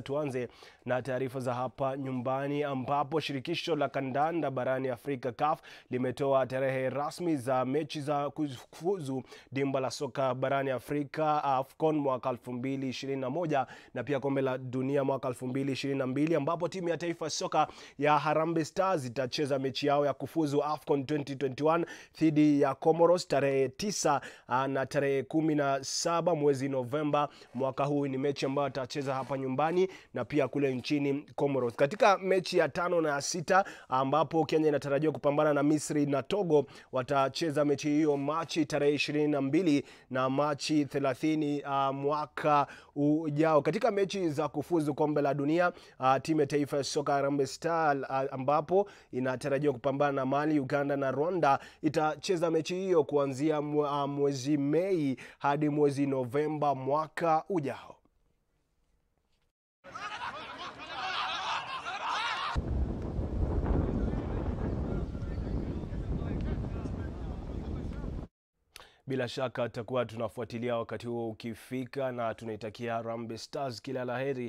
Tuanze na taarifa za hapa nyumbani ambapo shirikisho la kandanda barani Afrika CAF limetoa tarehe rasmi za mechi za kufuzu dimba la soka barani Afrika AFCON mwaka 2021 na pia kombe la dunia mwaka 2022 ambapo timu ya taifa soka ya Harambee Stars itacheza mechi yao ya kufuzu AFCON 2021 dhidi ya Comoros tarehe 9 na tarehe 17 mwezi Novemba mwaka huu. Ni mechi ambayo atacheza hapa nyumbani Marekani na pia kule nchini Comoros. Katika mechi ya tano na sita ambapo Kenya inatarajiwa kupambana na Misri na Togo, watacheza mechi hiyo Machi tarehe ishirini na mbili na Machi 30 uh, ah, mwaka ujao. Katika mechi za kufuzu kombe la dunia uh, timu ya taifa ya soka Harambee Star uh, ambapo inatarajiwa kupambana na Mali, Uganda na Rwanda itacheza mechi hiyo kuanzia mwezi Mei hadi mwezi Novemba mwaka ujao. Bila shaka tutakuwa tunafuatilia wakati huo ukifika, na tunaitakia Harambee Stars kila la heri.